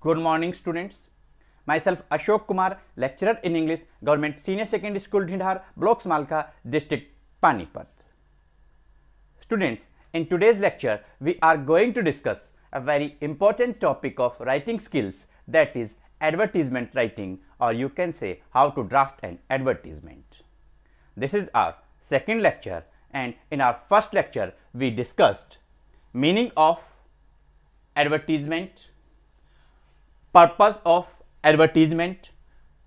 Good morning students. Myself Ashok Kumar, lecturer in English, Government Senior Secondary School Dhindhar, Block Malka, District Panipat. Students, in today's lecture, we are going to discuss a very important topic of writing skills that is advertisement writing or you can say how to draft an advertisement. This is our second lecture and in our first lecture we discussed meaning of advertisement, purpose of advertisement,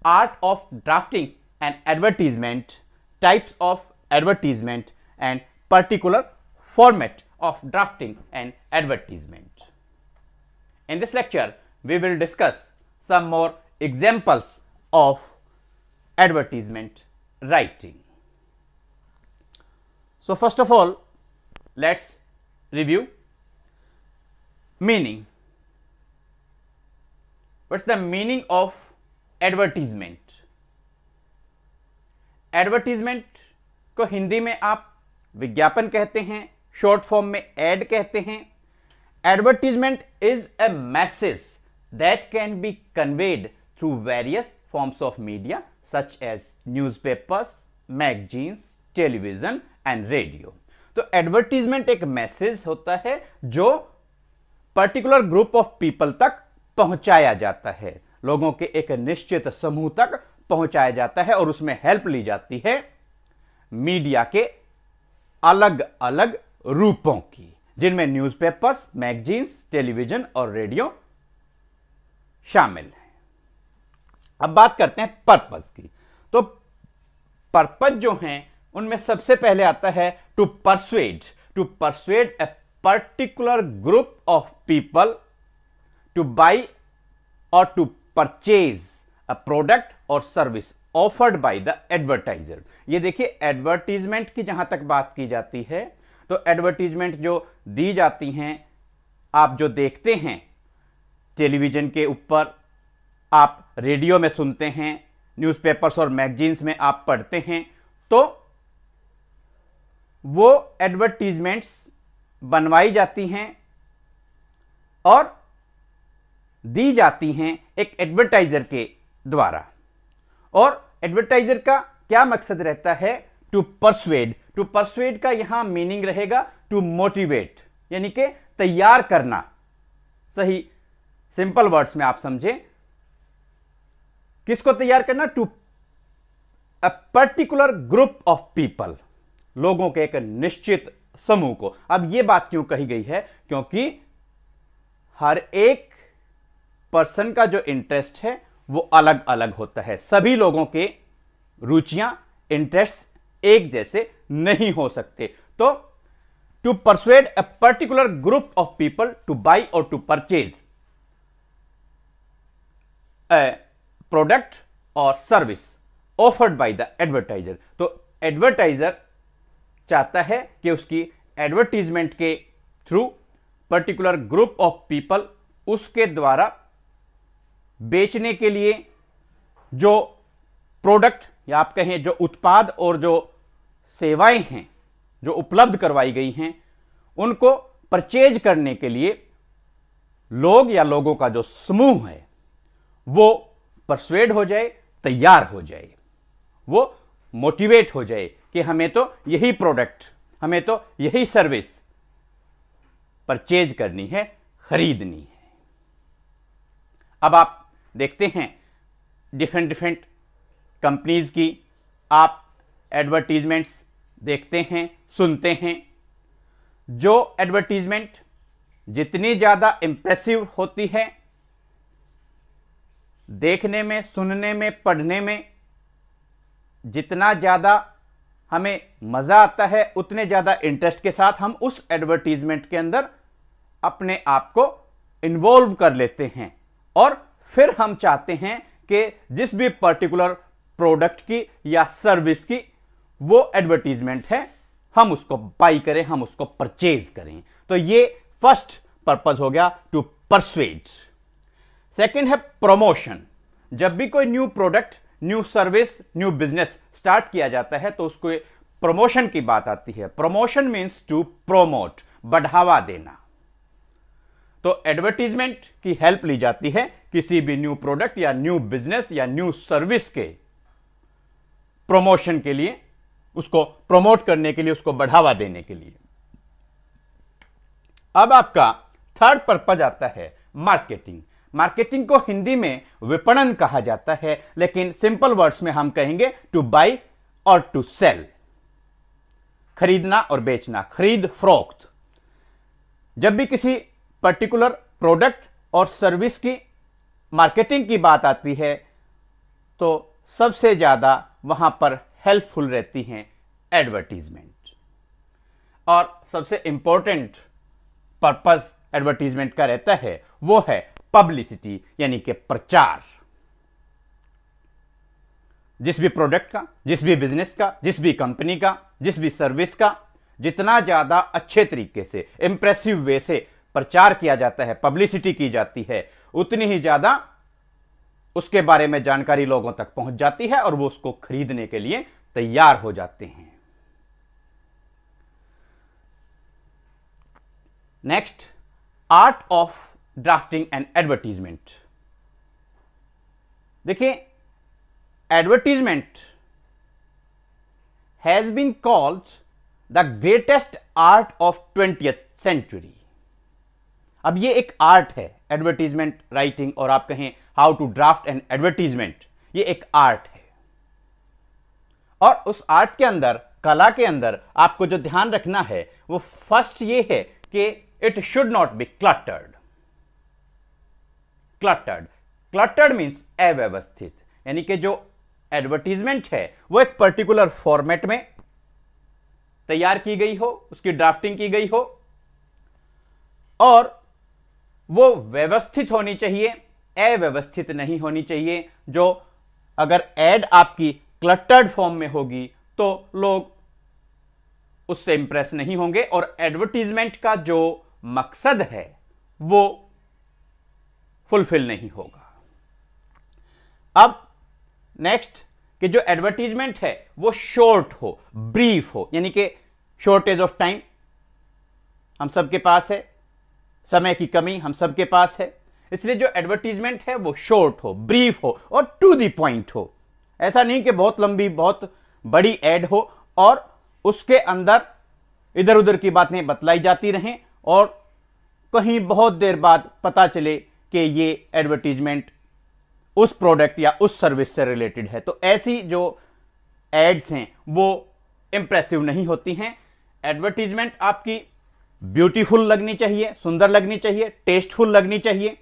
art of drafting an advertisement, types of advertisement and particular format of drafting an advertisement. In this lecture, we will discuss some more examples of advertisement writing. So, first of all, let's review meaning. what's the meaning of advertisement advertisement को हिंदी में आप विज्ञापन कहते हैं short form में ad कहते हैं advertisement is a message that can be conveyed through various forms of media such as newspapers magazines, television and radio तो एडवर्टीजमेंट एक मैसेज होता है जो पर्टिकुलर ग्रुप ऑफ पीपल तक पहुंचाया जाता है लोगों के एक निश्चित समूह तक पहुंचाया जाता है और उसमें हेल्प ली जाती है मीडिया के अलग अलग रूपों की जिनमें न्यूज़पेपर्स, मैगजीन्स टेलीविजन और रेडियो शामिल हैं अब बात करते हैं पर्पज की तो पर्पज जो हैं उनमें सबसे पहले आता है to persuade to persuade a particular group of people to buy or to purchase a product और service offered by the advertiser ये देखिए एडवर्टीजमेंट की जहां तक बात की जाती है तो एडवर्टीजमेंट जो दी जाती हैं आप जो देखते हैं टेलीविज़न के ऊपर आप रेडियो में सुनते हैं न्यूज़पेपर्स और मैगजीन्स में आप पढ़ते हैं तो वो एडवर्टीजमेंट्स बनवाई जाती हैं और दी जाती हैं एक एडवर्टाइज़र के द्वारा और एडवर्टाइज़र का क्या मकसद रहता है टू परसुएड टू परसुएड का यहां मीनिंग रहेगा टू मोटिवेट यानी कि तैयार करना सही सिंपल वर्ड्स में आप समझें किसको तैयार करना to a particular group of people लोगों के एक निश्चित समूह को अब यह बात क्यों कही गई है क्योंकि हर एक पर्सन का जो इंटरेस्ट है वो अलग अलग होता है सभी लोगों के रुचियां इंटरेस्ट एक जैसे नहीं हो सकते तो to persuade a particular group of people to buy or to purchase a product और service offered by the advertiser तो एडवर्टाइजर चाहता है कि उसकी एडवर्टीजमेंट के through particular group of people उसके द्वारा बेचने के लिए जो प्रोडक्ट या आप कहें जो उत्पाद और जो सेवाएं हैं जो उपलब्ध करवाई गई हैं उनको परचेज करने के लिए लोग या लोगों का जो समूह है वो परसुएड हो जाए तैयार हो जाए वो मोटिवेट हो जाए कि हमें तो यही प्रोडक्ट हमें तो यही सर्विस परचेज करनी है खरीदनी है अब आप देखते हैं डिफरेंट डिफरेंट कंपनीज़ की आप एडवर्टीज़मेंट्स देखते हैं सुनते हैं जो एडवर्टीज़मेंट जितनी ज़्यादा इम्प्रेसिव होती है देखने में सुनने में पढ़ने में जितना ज़्यादा हमें मज़ा आता है उतने ज़्यादा इंटरेस्ट के साथ हम उस एडवर्टीज़मेंट के अंदर अपने आप को इन्वॉल्व कर लेते हैं और फिर हम चाहते हैं कि जिस भी पर्टिकुलर प्रोडक्ट की या सर्विस की वो एडवर्टीजमेंट है हम उसको बाई करें हम उसको परचेज करें तो ये फर्स्ट पर्पज हो गया टू परसुएट सेकेंड है प्रमोशन जब भी कोई new product new service new business start किया जाता है तो उसको प्रमोशन की बात आती है प्रमोशन मीन्स टू प्रोमोट बढ़ावा देना तो एडवर्टीजमेंट की हेल्प ली जाती है किसी भी न्यू प्रोडक्ट या न्यू बिजनेस या न्यू सर्विस के प्रमोशन के लिए उसको प्रमोट करने के लिए उसको बढ़ावा देने के लिए अब आपका थर्ड पर्पज आता है मार्केटिंग मार्केटिंग को हिंदी में विपणन कहा जाता है लेकिन सिंपल वर्ड्स में हम कहेंगे to buy or to sell खरीदना और बेचना खरीद फरोख्त जब भी किसी पर्टिकुलर प्रोडक्ट और सर्विस की मार्केटिंग की बात आती है तो सबसे ज़्यादा वहां पर हेल्पफुल रहती हैं एडवर्टीज़मेंट और सबसे इंपॉर्टेंट पर्पस एडवर्टीज़मेंट का रहता है वो है पब्लिसिटी यानी कि प्रचार जिस भी प्रोडक्ट का जिस भी बिजनेस का जिस भी कंपनी का जिस भी सर्विस का जितना ज़्यादा अच्छे तरीके से इंप्रेसिव वे से प्रचार किया जाता है पब्लिसिटी की जाती है उतनी ही ज्यादा उसके बारे में जानकारी लोगों तक पहुंच जाती है और वो उसको खरीदने के लिए तैयार हो जाते हैं next art of drafting and advertisement देखिए advertisement has been called the greatest art of twenty century अब ये एक आर्ट है एडवर्टीजमेंट राइटिंग और आप कहें how to draft an advertisement ये एक आर्ट है और उस आर्ट के अंदर कला के अंदर आपको जो ध्यान रखना है वो फर्स्ट ये है कि it should not be cluttered cluttered cluttered means अव्यवस्थित यानी कि जो एडवर्टीजमेंट है वो एक पर्टिकुलर फॉर्मेट में तैयार की गई हो उसकी ड्राफ्टिंग की गई हो और वो व्यवस्थित होनी चाहिए अव्यवस्थित नहीं होनी चाहिए जो अगर एड आपकी क्लटर्ड फॉर्म में होगी तो लोग उससे इंप्रेस नहीं होंगे और एडवर्टीजमेंट का जो मकसद है वो फुलफिल नहीं होगा अब नेक्स्ट कि जो एडवर्टीजमेंट है वो शॉर्ट हो ब्रीफ हो यानी कि शॉर्टेज ऑफ टाइम हम सबके पास है समय की कमी हम सबके पास है इसलिए जो एडवर्टीजमेंट है वो शॉर्ट हो ब्रीफ हो और टू दी पॉइंट हो ऐसा नहीं कि बहुत लंबी बहुत बड़ी एड हो और उसके अंदर इधर उधर की बातें बतलाई जाती रहें और कहीं बहुत देर बाद पता चले कि ये एडवर्टीजमेंट उस प्रोडक्ट या उस सर्विस से रिलेटेड है तो ऐसी जो एड्स हैं वो इम्प्रेसिव नहीं होती हैं एडवर्टीजमेंट आपकी ब्यूटीफुल लगनी चाहिए सुंदर लगनी चाहिए टेस्टफुल लगनी चाहिए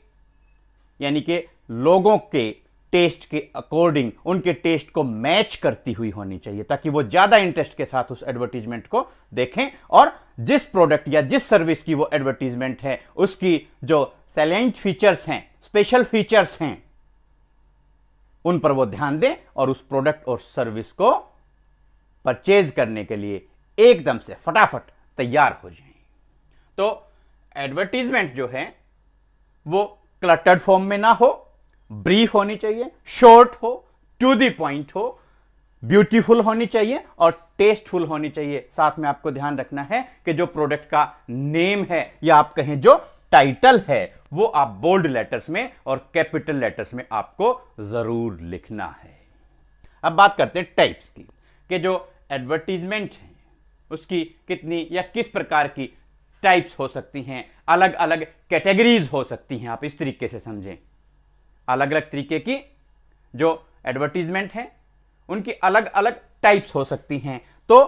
यानी कि लोगों के टेस्ट के अकॉर्डिंग उनके टेस्ट को मैच करती हुई होनी चाहिए ताकि वो ज़्यादा इंटरेस्ट के साथ उस एडवर्टीजमेंट को देखें और जिस प्रोडक्ट या जिस सर्विस की वो एडवर्टीजमेंट है उसकी जो सैलेंट फीचर्स हैं स्पेशल फीचर्स हैं उन पर वो ध्यान दें और उस प्रोडक्ट और सर्विस को परचेज करने के लिए एकदम से फटाफट तैयार हो जाए तो एडवर्टीजमेंट जो है वो क्लटर्ड फॉर्म में ना हो ब्रीफ होनी चाहिए शॉर्ट हो टू दी पॉइंट हो ब्यूटीफुल होनी चाहिए और टेस्टफुल होनी चाहिए साथ में आपको ध्यान रखना है कि जो प्रोडक्ट का नेम है या आप कहें जो टाइटल है वो आप बोल्ड लेटर्स में और कैपिटल लेटर्स में आपको जरूर लिखना है अब बात करते हैं टाइप्स की कि जो एडवर्टीजमेंट है उसकी कितनी या किस प्रकार की टाइप्स हो सकती हैं अलग अलग कैटेगरीज हो सकती हैं आप इस तरीके से समझें अलग अलग तरीके की जो एडवर्टीजमेंट हैं उनकी अलग अलग टाइप्स हो सकती हैं तो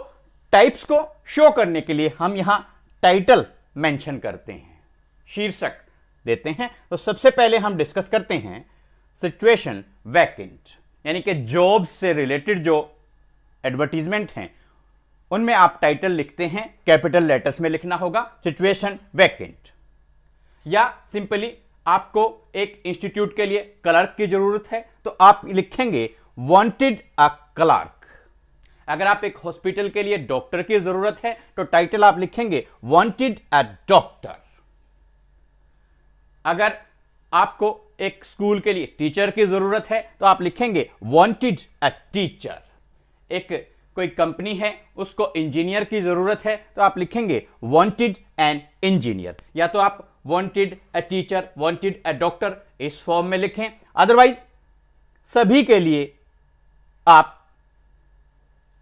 टाइप्स को शो करने के लिए हम यहां टाइटल मेंशन करते हैं शीर्षक देते हैं तो सबसे पहले हम डिस्कस करते हैं सिचुएशन वैकेंट यानी कि जॉब से रिलेटेड जो एडवर्टीजमेंट हैं उनमें आप टाइटल लिखते हैं कैपिटल लेटर्स में लिखना होगा सिचुएशन वैकेंट या सिंपली आपको एक इंस्टीट्यूट के लिए क्लर्क की जरूरत है तो आप लिखेंगे वांटेड अ क्लर्क अगर आप एक हॉस्पिटल के लिए डॉक्टर की जरूरत है तो टाइटल आप लिखेंगे वॉन्टेड अ डॉक्टर अगर आपको एक स्कूल के लिए टीचर की जरूरत है तो आप लिखेंगे वॉन्टेड अ टीचर एक कोई कंपनी है उसको इंजीनियर की ज़रूरत है तो आप लिखेंगे वॉन्टेड एन इंजीनियर या तो आप wanted a teacher wanted a doctor इस फॉर्म में लिखें अदरवाइज सभी के लिए आप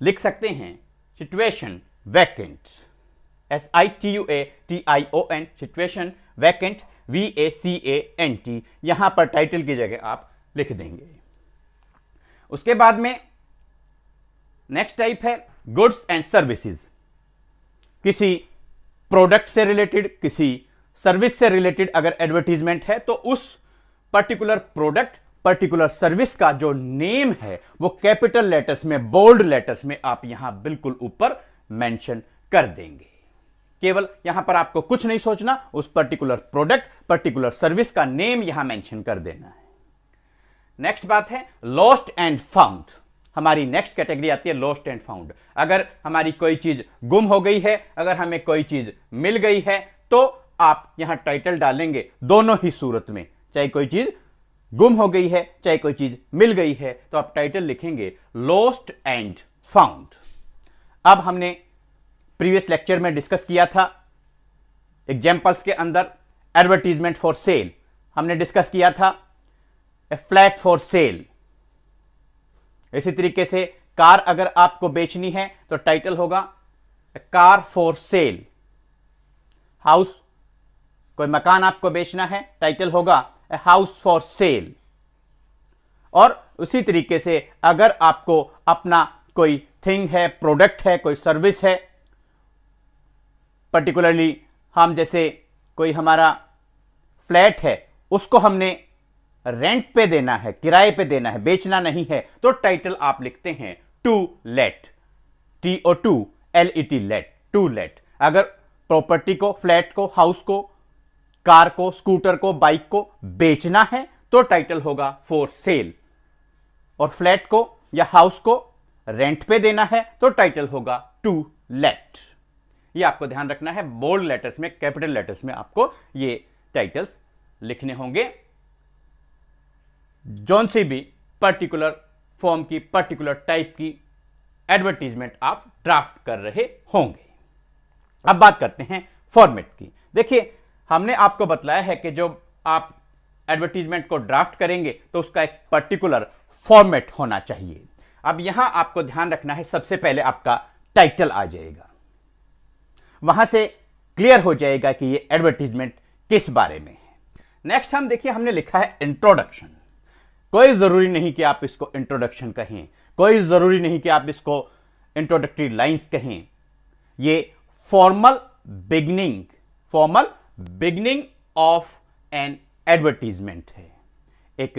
लिख सकते हैं situation vacant S I T U A T I O N situation vacant V A C A N T यहां पर टाइटल की जगह आप लिख देंगे उसके बाद में नेक्स्ट टाइप है गुड्स एंड सर्विसेज किसी प्रोडक्ट से रिलेटेड किसी सर्विस से रिलेटेड अगर एडवर्टीजमेंट है तो उस पर्टिकुलर प्रोडक्ट पर्टिकुलर सर्विस का जो नेम है वो कैपिटल लेटर्स में बोल्ड लेटर्स में आप यहां बिल्कुल ऊपर मेंशन कर देंगे केवल यहां पर आपको कुछ नहीं सोचना उस पर्टिकुलर प्रोडक्ट पर्टिकुलर सर्विस का नेम यहां मेंशन कर देना है नेक्स्ट बात है लॉस्ट एंड फाउंड हमारी नेक्स्ट कैटेगरी आती है लॉस्ट एंड फाउंड अगर हमारी कोई चीज गुम हो गई है अगर हमें कोई चीज मिल गई है तो आप यहां टाइटल डालेंगे दोनों ही सूरत में चाहे कोई चीज गुम हो गई है चाहे कोई चीज मिल गई है तो आप टाइटल लिखेंगे लॉस्ट एंड फाउंड अब हमने प्रीवियस लेक्चर में डिस्कस किया था एग्जाम्पल्स के अंदर एडवर्टीजमेंट फॉर सेल हमने डिस्कस किया था ए फ्लैट फॉर सेल इसी तरीके से कार अगर आपको बेचनी है तो टाइटल होगा कार फॉर सेल हाउस कोई मकान आपको बेचना है टाइटल होगा हाउस फॉर सेल और उसी तरीके से अगर आपको अपना कोई थिंग है प्रोडक्ट है कोई सर्विस है पर्टिकुलरली हम जैसे कोई हमारा फ्लैट है उसको हमने रेंट पे देना है किराए पे देना है बेचना नहीं है तो टाइटल आप लिखते हैं to let T O to L E T let to let अगर प्रॉपर्टी को फ्लैट को हाउस को कार को स्कूटर को बाइक को बेचना है तो टाइटल होगा फॉर सेल और फ्लैट को या हाउस को रेंट पे देना है तो टाइटल होगा टू लेट ये आपको ध्यान रखना है बोल्ड लेटर्स में कैपिटल लेटर्स में आपको ये टाइटल्स लिखने होंगे जौन से भी पर्टिकुलर फॉर्म की पर्टिकुलर टाइप की एडवर्टीजमेंट आप ड्राफ्ट कर रहे होंगे अब बात करते हैं फॉर्मेट की देखिए हमने आपको बताया है कि जो आप एडवर्टीजमेंट को ड्राफ्ट करेंगे तो उसका एक पर्टिकुलर फॉर्मेट होना चाहिए अब यहां आपको ध्यान रखना है सबसे पहले आपका टाइटल आ जाएगा वहां से क्लियर हो जाएगा कि ये एडवर्टीजमेंट किस बारे में है नेक्स्ट हम देखिए हमने लिखा है इंट्रोडक्शन कोई ज़रूरी नहीं कि आप इसको इंट्रोडक्शन कहें कोई ज़रूरी नहीं कि आप इसको इंट्रोडक्टरी लाइंस कहें ये formal beginning formal beginning of an advertisement है एक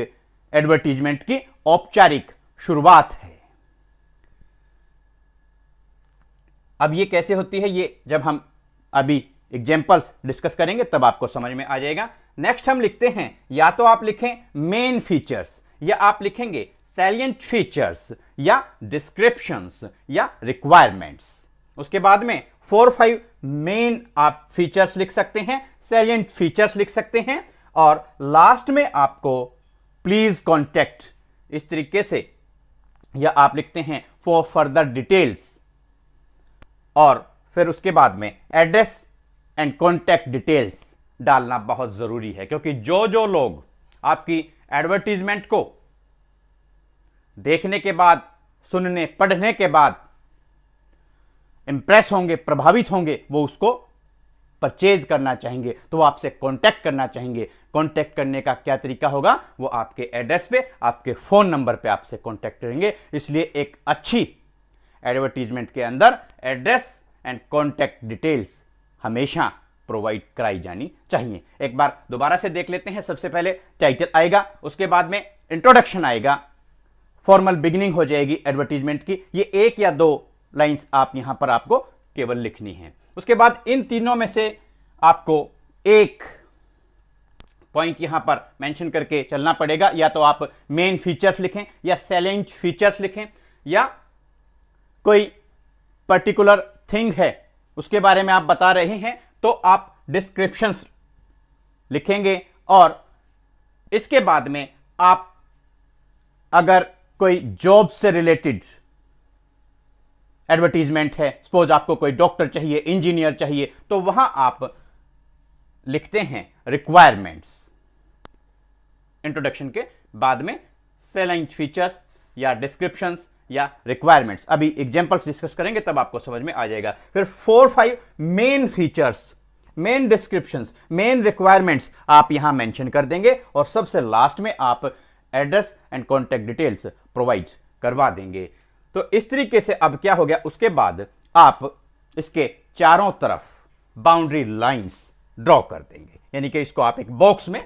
एडवर्टीजमेंट की औपचारिक शुरुआत है अब ये कैसे होती है ये जब हम अभी एग्जाम्पल्स डिस्कस करेंगे तब आपको समझ में आ जाएगा नेक्स्ट हम लिखते हैं या तो आप लिखें मेन फीचर्स या आप लिखेंगे सैलियंट फीचर्स या डिस्क्रिप्शंस या रिक्वायरमेंट्स उसके बाद में फोर फाइव मेन आप फीचर्स लिख सकते हैं सैलियंट फीचर्स लिख सकते हैं और लास्ट में आपको प्लीज कॉन्टेक्ट इस तरीके से या आप लिखते हैं फॉर फर्दर डिटेल्स और फिर उसके बाद में एड्रेस एंड कॉन्टेक्ट डिटेल्स डालना बहुत ज़रूरी है क्योंकि जो जो लोग आपकी एडवर्टीजमेंट को देखने के बाद सुनने पढ़ने के बाद इंप्रेस होंगे प्रभावित होंगे वो उसको परचेज करना चाहेंगे तो वो आपसे कांटेक्ट करना चाहेंगे कांटेक्ट करने का क्या तरीका होगा वो आपके एड्रेस पे आपके फ़ोन नंबर पे आपसे कांटेक्ट करेंगे इसलिए एक अच्छी एडवर्टीजमेंट के अंदर एड्रेस एंड कांटेक्ट डिटेल्स हमेशा प्रोवाइड कराई जानी चाहिए एक बार दोबारा से देख लेते हैं सबसे पहले टाइटल आएगा उसके बाद में इंट्रोडक्शन आएगा फॉर्मल बिगनिंग हो जाएगी एडवर्टीजमेंट की ये एक या दो लाइंस आप यहां पर आपको केवल लिखनी है उसके बाद इन तीनों में से आपको एक पॉइंट यहां पर मेंशन करके चलना पड़ेगा या तो आप मेन फीचर्स लिखें या सेलेंट फीचर्स लिखें या कोई पर्टिकुलर थिंग है उसके बारे में आप बता रहे हैं तो आप डिस्क्रिप्शंस लिखेंगे और इसके बाद में आप अगर कोई जॉब से रिलेटेड एडवर्टीजमेंट है सपोज आपको कोई डॉक्टर चाहिए इंजीनियर चाहिए तो वहां आप लिखते हैं रिक्वायरमेंट्स इंट्रोडक्शन के बाद में सेलिंग फीचर्स या डिस्क्रिप्शंस या रिक्वायरमेंट्स अभी एग्जाम्पल्स डिस्कस करेंगे तब आपको समझ में आ जाएगा फिर four five main features main description main requirements आप यहां मैंशन कर देंगे और सबसे लास्ट में आप address and contact details provide करवा देंगे तो इस तरीके से अब क्या हो गया उसके बाद आप इसके चारों तरफ बाउंड्री लाइंस ड्रॉ कर देंगे यानी कि इसको आप एक बॉक्स में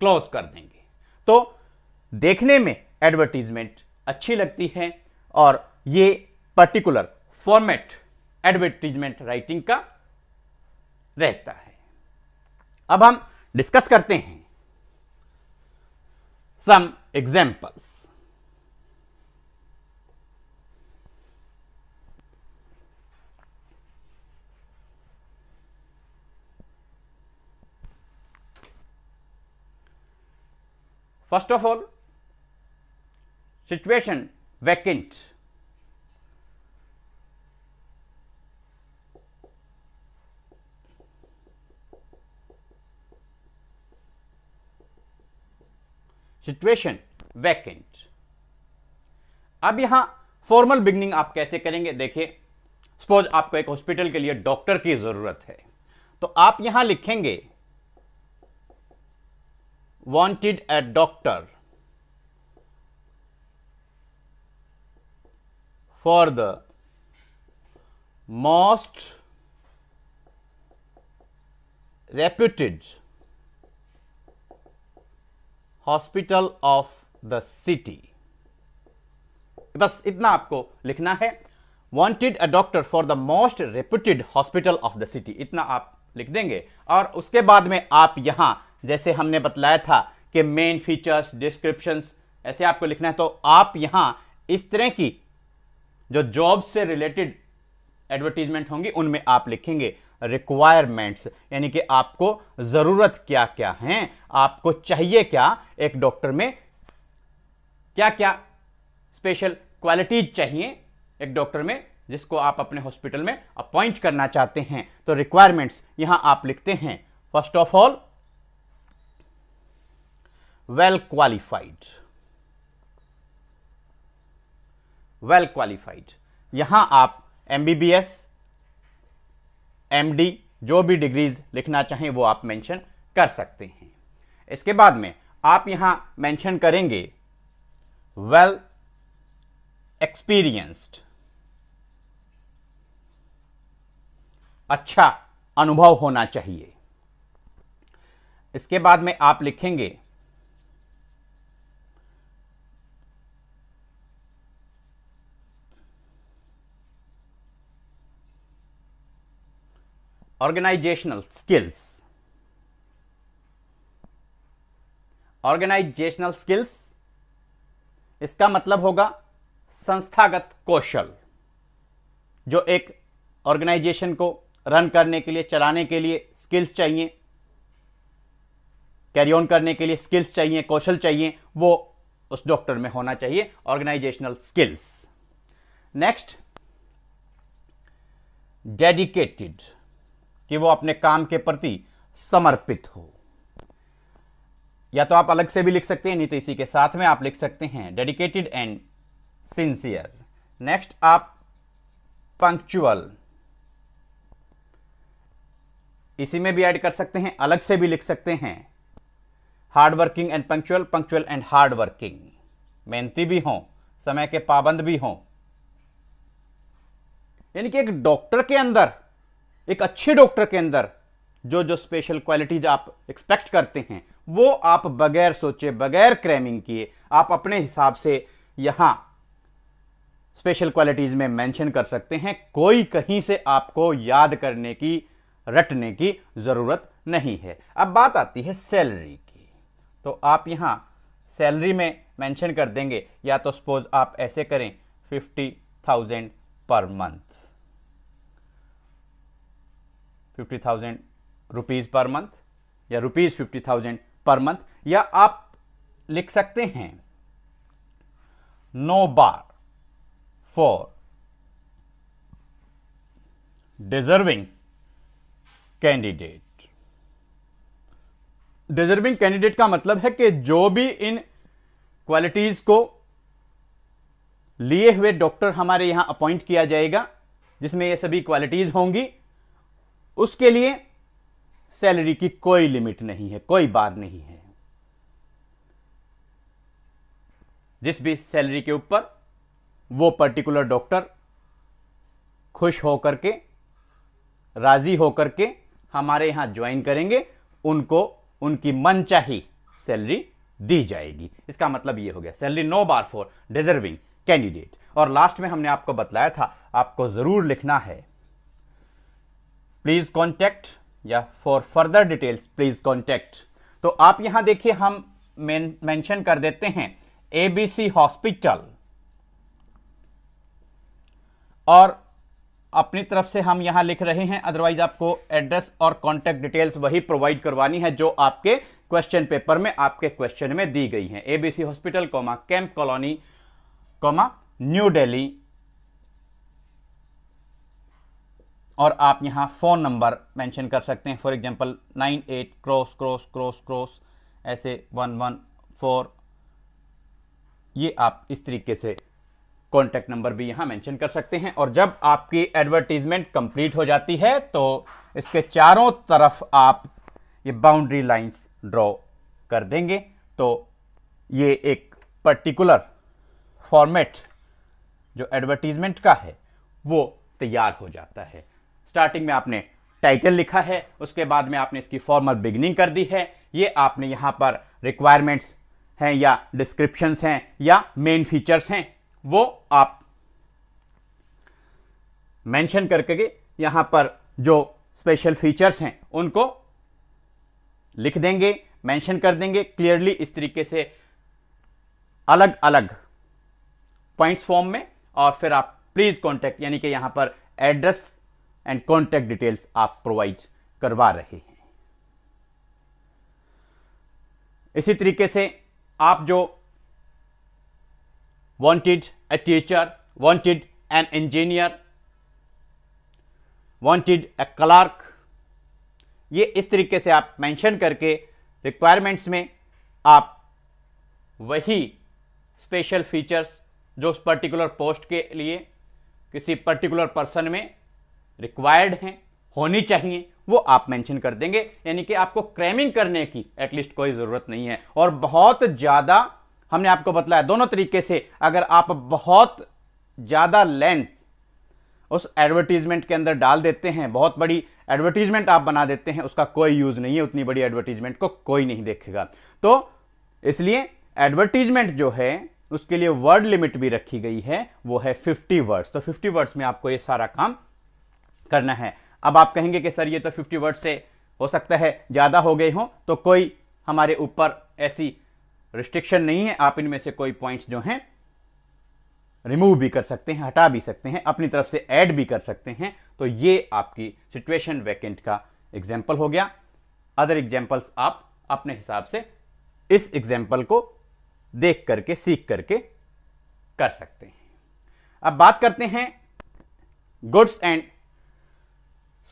क्लोज कर देंगे तो देखने में एडवर्टीजमेंट अच्छी लगती है और ये पर्टिकुलर फॉर्मेट एडवर्टीजमेंट राइटिंग का रहता है अब हम डिस्कस करते हैं some examples first of all situation vacant. Situation vacant अब यहां फॉर्मल बिगनिंग आप कैसे करेंगे देखिए सपोज आपको एक हॉस्पिटल के लिए डॉक्टर की जरूरत है तो आप यहां लिखेंगे wanted a doctor for the most reputed hospital of the city बस इतना आपको लिखना है wanted a doctor for the most reputed hospital of the city इतना आप लिख देंगे और उसके बाद में आप यहां जैसे हमने बतलाया था कि मेन फीचर्स डिस्क्रिप्शंस ऐसे आपको लिखना है तो आप यहां इस तरह की जो जॉब से रिलेटेड एडवर्टीजमेंट होंगी उनमें आप लिखेंगे रिक्वायरमेंट्स यानी कि आपको ज़रूरत क्या क्या है आपको चाहिए क्या एक डॉक्टर में क्या क्या स्पेशल क्वालिटीज चाहिए एक डॉक्टर में जिसको आप अपने हॉस्पिटल में अपॉइंट करना चाहते हैं तो रिक्वायरमेंट्स यहां आप लिखते हैं first of all well qualified well qualified यहां आप M B B S M D जो भी डिग्रीज लिखना चाहें वो आप मेंशन कर सकते हैं इसके बाद में आप यहां मेंशन करेंगे वेल एक्सपीरियंस्ड अच्छा अनुभव होना चाहिए इसके बाद में आप लिखेंगे organizational skills ऑर्गेनाइजेशनल स्किल्स इसका मतलब होगा संस्थागत कौशल जो एक ऑर्गेनाइजेशन को रन करने के लिए चलाने के लिए स्किल्स चाहिए कैरी ऑन करने के लिए स्किल्स चाहिए कौशल चाहिए वो उस डॉक्टर में होना चाहिए ऑर्गेनाइजेशनल स्किल्स नेक्स्ट डेडिकेटेड कि वो अपने काम के प्रति समर्पित हो या तो आप अलग से भी लिख सकते हैं नहीं तो इसी के साथ में आप लिख सकते हैं डेडिकेटेड एंड सिंसियर नेक्स्ट आप पंक्चुअल इसी में भी ऐड कर सकते हैं अलग से भी लिख सकते हैं hard working and punctual punctual and hard working मेहनती भी हो समय के पाबंद भी हो यानी कि एक डॉक्टर के अंदर एक अच्छे डॉक्टर के अंदर जो जो स्पेशल क्वालिटीज आप एक्सपेक्ट करते हैं वो आप बगैर सोचे बगैर क्रैमिंग किए आप अपने हिसाब से यहाँ स्पेशल क्वालिटीज में मेंशन कर सकते हैं कोई कहीं से आपको याद करने की रटने की ज़रूरत नहीं है अब बात आती है सैलरी की तो आप यहाँ सैलरी में मेंशन कर देंगे या तो सपोज आप ऐसे करें fifty thousand per month fifty thousand rupees per month या rupees fifty thousand per month या आप लिख सकते हैं no bar for deserving candidate deserving candidate का मतलब है कि जो भी इन क्वालिटीज को लिए हुए डॉक्टर हमारे यहां अपॉइंट किया जाएगा जिसमें ये सभी क्वालिटीज होंगी उसके लिए सैलरी की कोई लिमिट नहीं है कोई बार नहीं है जिस भी सैलरी के ऊपर वो पर्टिकुलर डॉक्टर खुश होकर के राज़ी होकर के हमारे यहां ज्वाइन करेंगे उनको उनकी मनचाही सैलरी दी जाएगी इसका मतलब ये हो गया salary no bar for deserving candidate और लास्ट में हमने आपको बताया था आपको ज़रूर लिखना है प्लीज कॉन्टैक्ट या for further details please contact तो आप यहां देखिए हम मेंशन कर देते हैं एबीसी हॉस्पिटल और अपनी तरफ से हम यहां लिख रहे हैं अदरवाइज आपको एड्रेस और कॉन्टैक्ट डिटेल्स वही प्रोवाइड करवानी है जो आपके क्वेश्चन पेपर में आपके क्वेश्चन में दी गई है ABC hospital comma camp colony comma New Delhi और आप यहाँ फ़ोन नंबर मेंशन कर सकते हैं for example nine eight cross cross cross cross ऐसे वन वन फोर ये आप इस तरीके से कॉन्टैक्ट नंबर भी यहाँ मेंशन कर सकते हैं और जब आपकी एडवर्टीजमेंट कंप्लीट हो जाती है तो इसके चारों तरफ आप ये बाउंड्री लाइंस ड्रॉ कर देंगे तो ये एक पर्टिकुलर फॉर्मेट जो एडवर्टीजमेंट का है वो तैयार हो जाता है स्टार्टिंग में आपने टाइटल लिखा है उसके बाद में आपने इसकी फॉर्मल बिगनिंग कर दी है ये आपने यहाँ पर रिक्वायरमेंट्स हैं या डिस्क्रिप्शंस हैं या मेन फीचर्स हैं वो आप मेंशन करके यहाँ पर जो स्पेशल फीचर्स हैं उनको लिख देंगे मेंशन कर देंगे क्लियरली इस तरीके से अलग अलग पॉइंट्स फॉर्म में और फिर आप प्लीज़ कांटेक्ट यानी कि यहाँ पर एड्रेस एंड कॉन्टैक्ट डिटेल्स आप प्रोवाइड करवा रहे हैं इसी तरीके से आप जो wanted a teacher wanted an engineer wanted a clerk ये इस तरीके से आप मेंशन करके रिक्वायरमेंट्स में आप वही स्पेशल फीचर्स जो उस पर्टिकुलर पोस्ट के लिए किसी पर्टिकुलर पर्सन में रिक्वायर्ड हैं होनी चाहिए वो आप मेंशन कर देंगे यानी कि आपको क्रैमिंग करने की एटलीस्ट कोई ज़रूरत नहीं है और बहुत ज़्यादा हमने आपको बताया दोनों तरीके से अगर आप बहुत ज़्यादा लेंथ उस एडवर्टीजमेंट के अंदर डाल देते हैं बहुत बड़ी एडवर्टीजमेंट आप बना देते हैं उसका कोई यूज़ नहीं है उतनी बड़ी एडवर्टीजमेंट को कोई नहीं देखेगा तो इसलिए एडवर्टीजमेंट जो है उसके लिए वर्ड लिमिट भी रखी गई है वो है 50 वर्ड्स तो 50 वर्ड्स में आपको ये सारा काम करना है अब आप कहेंगे कि सर ये तो फिफ्टी वर्ड से हो सकता है ज़्यादा हो गए हों तो कोई हमारे ऊपर ऐसी रिस्ट्रिक्शन नहीं है आप इनमें से कोई पॉइंट्स जो हैं रिमूव भी कर सकते हैं हटा भी सकते हैं अपनी तरफ से ऐड भी कर सकते हैं तो ये आपकी सिचुएशन वैकेंट का एग्जाम्पल हो गया अदर एग्जाम्पल्स आप अपने हिसाब से इस एग्जाम्पल को देख करके सीख करके कर सकते हैं अब बात करते हैं गुड्स एंड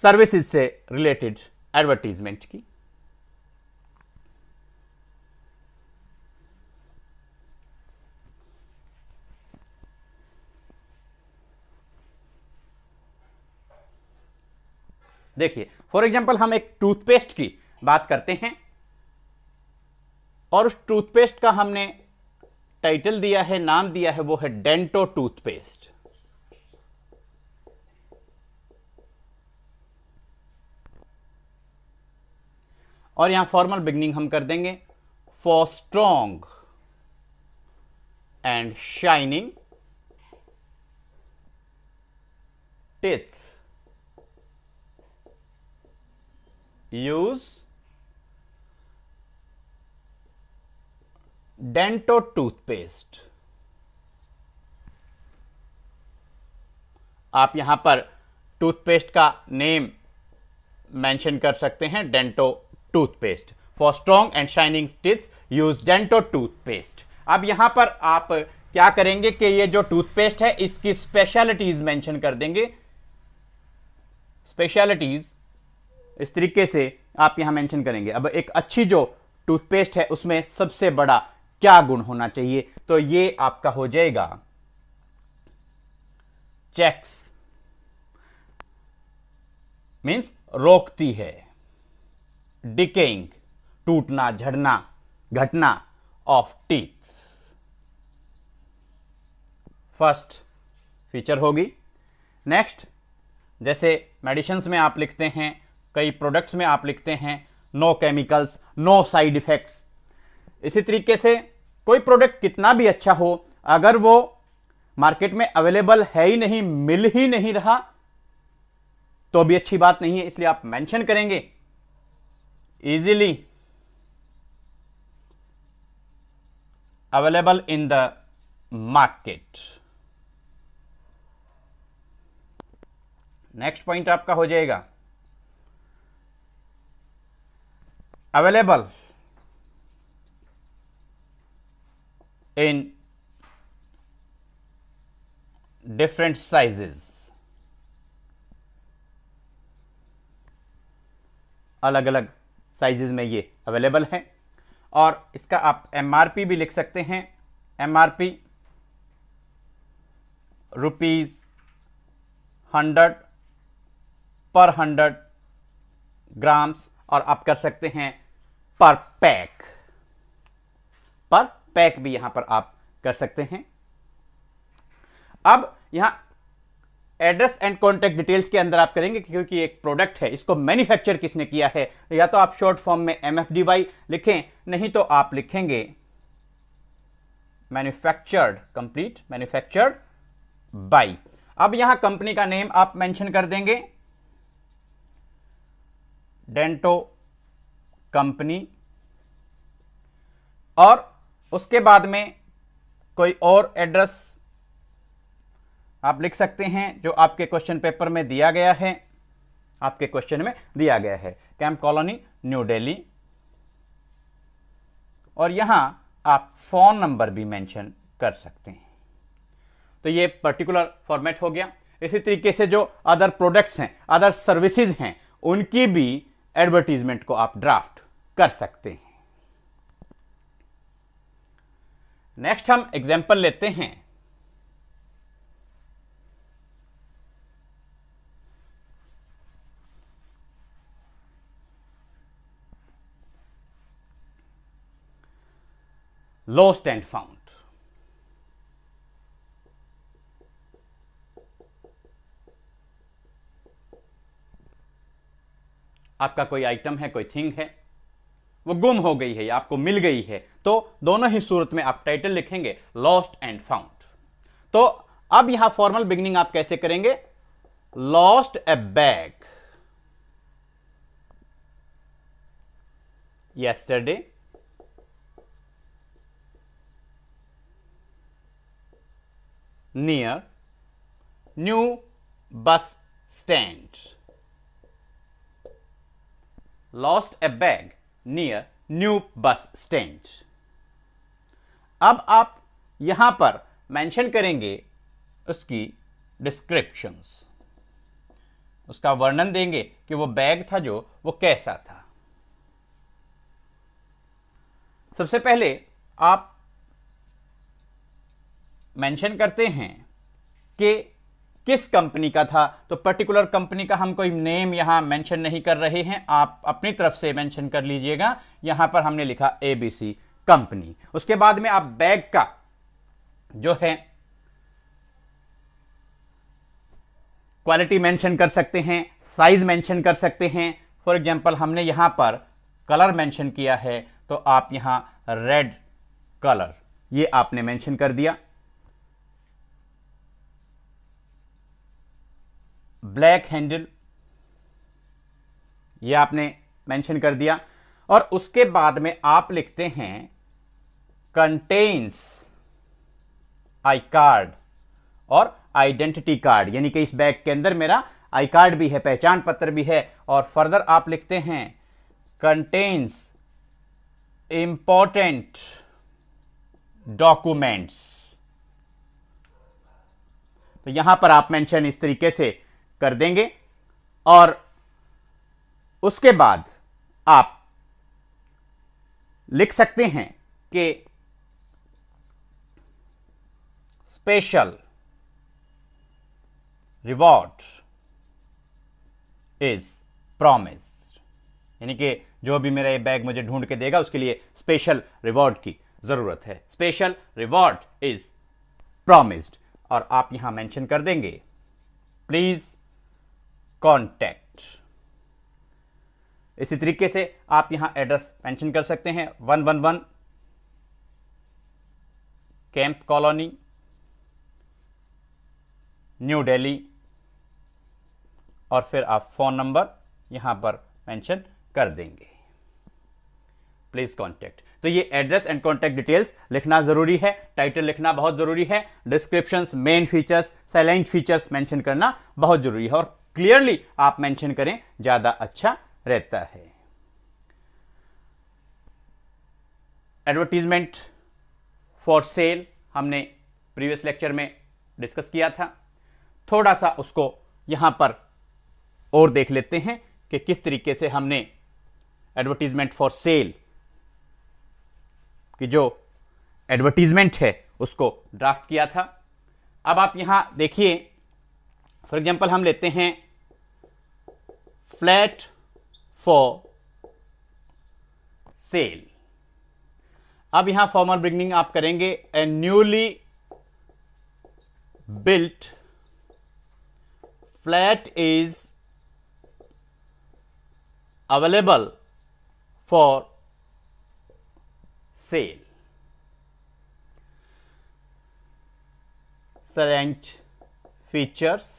सर्विसेज से रिलेटेड एडवर्टीजमेंट की देखिए फॉर एग्जाम्पल हम एक टूथपेस्ट की बात करते हैं और उस टूथपेस्ट का हमने टाइटल दिया है नाम दिया है वो है डेंटो टूथपेस्ट और यहां फॉर्मल बिगनिंग हम कर देंगे for strong and shining teeth use Dento toothpaste आप यहां पर टूथपेस्ट का नेम मेंशन कर सकते हैं Dento toothpaste for strong and shining teeth use Dento toothpaste अब यहां पर आप क्या करेंगे कि ये जो टूथपेस्ट है इसकी स्पेशलिटीज मेंशन कर देंगे स्पेशलिटीज इस तरीके से आप यहां मेंशन करेंगे अब एक अच्छी जो टूथपेस्ट है उसमें सबसे बड़ा क्या गुण होना चाहिए तो ये आपका हो जाएगा चेक्स मीन्स रोकती है डिकेइंग टूटना झड़ना घटना ऑफ टीथ फर्स्ट फीचर होगी नेक्स्ट जैसे मेडिसिन में आप लिखते हैं कई प्रोडक्ट्स में आप लिखते हैं no chemicals no side effects इसी तरीके से कोई प्रोडक्ट कितना भी अच्छा हो अगर वो मार्केट में अवेलेबल है ही नहीं मिल ही नहीं रहा तो भी अच्छी बात नहीं है इसलिए आप मेंशन करेंगे easily available in the market next point आपका हो जाएगा अवेलेबल इन different sizes अलग अलग साइजेज़ में ये अवेलेबल है और इसका आप एम भी लिख सकते हैं M R P rupees hundred per hundred grams और आप कर सकते हैं पर पैक पर पैक भी यहां पर आप कर सकते हैं अब यहां एड्रेस एंड कॉन्टैक्ट डिटेल्स के अंदर आप करेंगे क्योंकि एक प्रोडक्ट है इसको मैन्युफैक्चर किसने किया है या तो आप शॉर्ट फॉर्म में एम लिखें नहीं तो आप लिखेंगे मैन्युफैक्चर्ड कंप्लीट मैन्युफैक्चर्ड बाई अब यहां कंपनी का नेम आप मेंशन कर देंगे डेंटो कंपनी और उसके बाद में कोई और एड्रेस आप लिख सकते हैं जो आपके क्वेश्चन पेपर में दिया गया है आपके क्वेश्चन में दिया गया है कैंप कॉलोनी न्यू दिल्ली और यहां आप फोन नंबर भी मेंशन कर सकते हैं तो ये पर्टिकुलर फॉर्मेट हो गया इसी तरीके से जो अदर प्रोडक्ट्स हैं अदर सर्विसेज हैं उनकी भी एडवर्टीजमेंट को आप ड्राफ्ट कर सकते हैं नेक्स्ट हम एग्जाम्पल लेते हैं lost and found. आपका कोई आइटम है कोई थिंग है वो गुम हो गई है आपको मिल गई है तो दोनों ही सूरत में आप टाइटल लिखेंगे लॉस्ट एंड फाउंड तो अब यहां फॉर्मल बिगनिंग आप कैसे करेंगे lost a bag yesterday near new bus stand. Lost a bag near new bus stand. अब आप यहां पर मेंशन करेंगे उसकी डिस्क्रिप्शंस उसका वर्णन देंगे कि वो बैग था जो वो कैसा था सबसे पहले आप मेंशन करते हैं कि किस कंपनी का था तो पर्टिकुलर कंपनी का हम कोई नेम यहां मेंशन नहीं कर रहे हैं आप अपनी तरफ से मेंशन कर लीजिएगा यहां पर हमने लिखा एबीसी कंपनी उसके बाद में आप बैग का जो है क्वालिटी मेंशन कर सकते हैं साइज मेंशन कर सकते हैं फॉर एग्जांपल हमने यहां पर कलर मेंशन किया है तो आप यहां रेड कलर ये आपने मेंशन कर दिया ब्लैक हैंडल ये आपने मेंशन कर दिया और उसके बाद में आप लिखते हैं कंटेन्स आई कार्ड और आइडेंटिटी कार्ड यानी कि इस बैग के अंदर मेरा आई कार्ड भी है पहचान पत्र भी है और फर्दर आप लिखते हैं कंटेन्स इंपॉर्टेंट डॉक्यूमेंट्स तो यहां पर आप मेंशन इस तरीके से कर देंगे और उसके बाद आप लिख सकते हैं कि स्पेशल रिवॉर्ड इज प्रॉमिस्ड यानी कि जो भी मेरा ये बैग मुझे ढूंढ के देगा उसके लिए स्पेशल रिवॉर्ड की जरूरत है स्पेशल रिवॉर्ड इज प्रॉमिस्ड और आप यहां मेंशन कर देंगे प्लीज कॉन्टैक्ट इसी तरीके से आप यहां एड्रेस मेंशन कर सकते हैं one one one camp colony new Delhi और फिर आप फ़ोन नंबर यहां पर मेंशन कर देंगे प्लीज़ कॉन्टैक्ट तो ये एड्रेस एंड कॉन्टैक्ट डिटेल्स लिखना ज़रूरी है टाइटल लिखना बहुत ज़रूरी है descriptions main features silent features mention करना बहुत ज़रूरी है और क्लियरली आप मेंशन करें ज़्यादा अच्छा रहता है एडवर्टीजमेंट फॉर सेल हमने प्रीवियस लेक्चर में डिस्कस किया था थोड़ा सा उसको यहां पर और देख लेते हैं कि किस तरीके से हमने एडवर्टीजमेंट फॉर सेल की जो एडवर्टीजमेंट है उसको ड्राफ्ट किया था अब आप यहां देखिए फॉर एग्जाम्पल हम लेते हैं फ्लैट फॉर सेल अब यहां फॉर्मल बिगनिंग आप करेंगे a newly built flat is available for sale Select features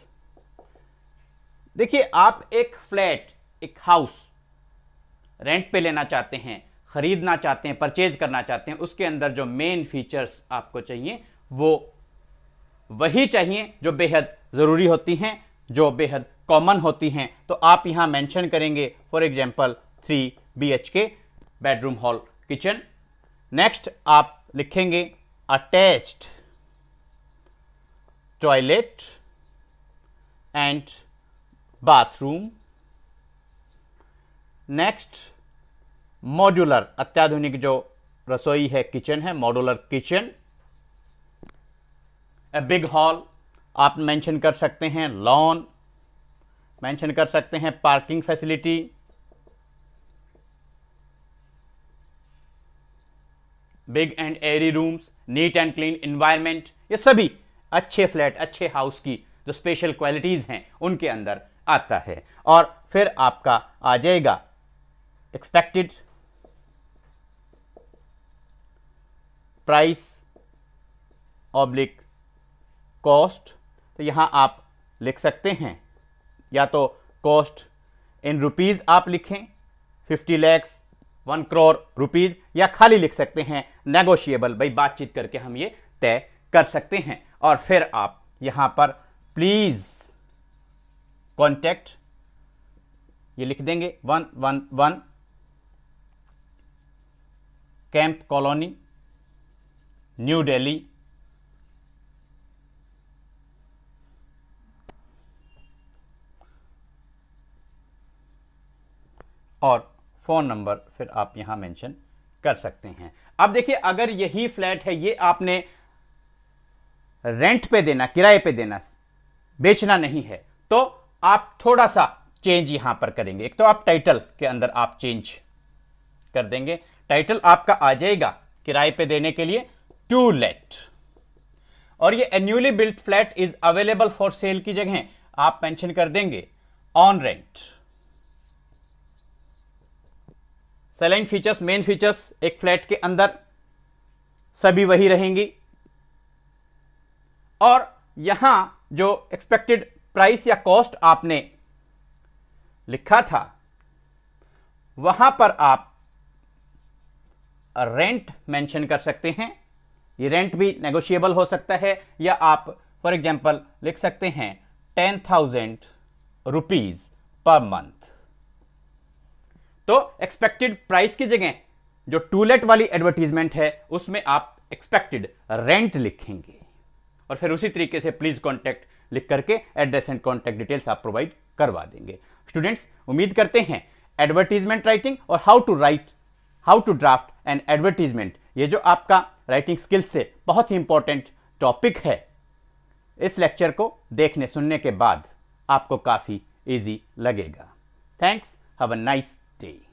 देखिए आप एक फ्लैट एक हाउस रेंट पे लेना चाहते हैं खरीदना चाहते हैं परचेज करना चाहते हैं उसके अंदर जो मेन फीचर्स आपको चाहिए वो वही चाहिए जो बेहद ज़रूरी होती हैं जो बेहद कॉमन होती हैं तो आप यहाँ मेंशन करेंगे for example three B H K bedroom hall kitchen next आप लिखेंगे attached toilet and bathroom next modular अत्याधुनिक जो रसोई है किचन है modular kitchen a big hall आप मेंशन कर सकते हैं लॉन मेंशन कर सकते हैं parking facility big and airy rooms neat and clean environment ये सभी अच्छे फ्लैट अच्छे हाउस की जो स्पेशल क्वालिटीज़ हैं उनके अंदर आता है और फिर आपका आ जाएगा एक्सपेक्टेड प्राइस ऑब्लिक कॉस्ट तो यहां आप लिख सकते हैं या तो कॉस्ट इन रुपीज़ आप लिखें fifty lakhs one crore rupees या खाली लिख सकते हैं नेगोशिएबल भाई बातचीत करके हम ये तय कर सकते हैं और फिर आप यहां पर प्लीज़ कॉन्टैक्ट ये लिख देंगे one one one camp colony new Delhi और फ़ोन नंबर फिर आप यहां मेंशन कर सकते हैं अब देखिए अगर यही फ्लैट है ये आपने रेंट पे देना किराए पे देना बेचना नहीं है तो आप थोड़ा सा चेंज यहां पर करेंगे एक तो आप टाइटल के अंदर आप चेंज कर देंगे टाइटल आपका आ जाएगा किराए पे देने के लिए टू लेट और ये a newly built flat is available for sale की जगह आप मेंशन कर देंगे on rent salient features main features एक फ्लैट के अंदर सभी वही रहेंगी और यहां जो एक्सपेक्टेड प्राइस या कॉस्ट आपने लिखा था वहां पर आप रेंट मेंशन कर सकते हैं ये रेंट भी नेगोशिएबल हो सकता है या आप फॉर एग्जांपल लिख सकते हैं ten thousand rupees per month तो एक्सपेक्टेड प्राइस की जगह जो टूलेट वाली एडवर्टीजमेंट है उसमें आप एक्सपेक्टेड रेंट लिखेंगे और फिर उसी तरीके से प्लीज कॉन्टेक्ट लिख करके एड्रेस एंड कॉन्टैक्ट डिटेल्स आप प्रोवाइड करवा देंगे स्टूडेंट्स उम्मीद करते हैं एडवर्टीजमेंट राइटिंग और how to write how to draft and advertisement ये जो आपका राइटिंग स्किल्स से बहुत ही इंपॉर्टेंट टॉपिक है इस लेक्चर को देखने सुनने के बाद आपको काफ़ी ईजी लगेगा thanks have a nice day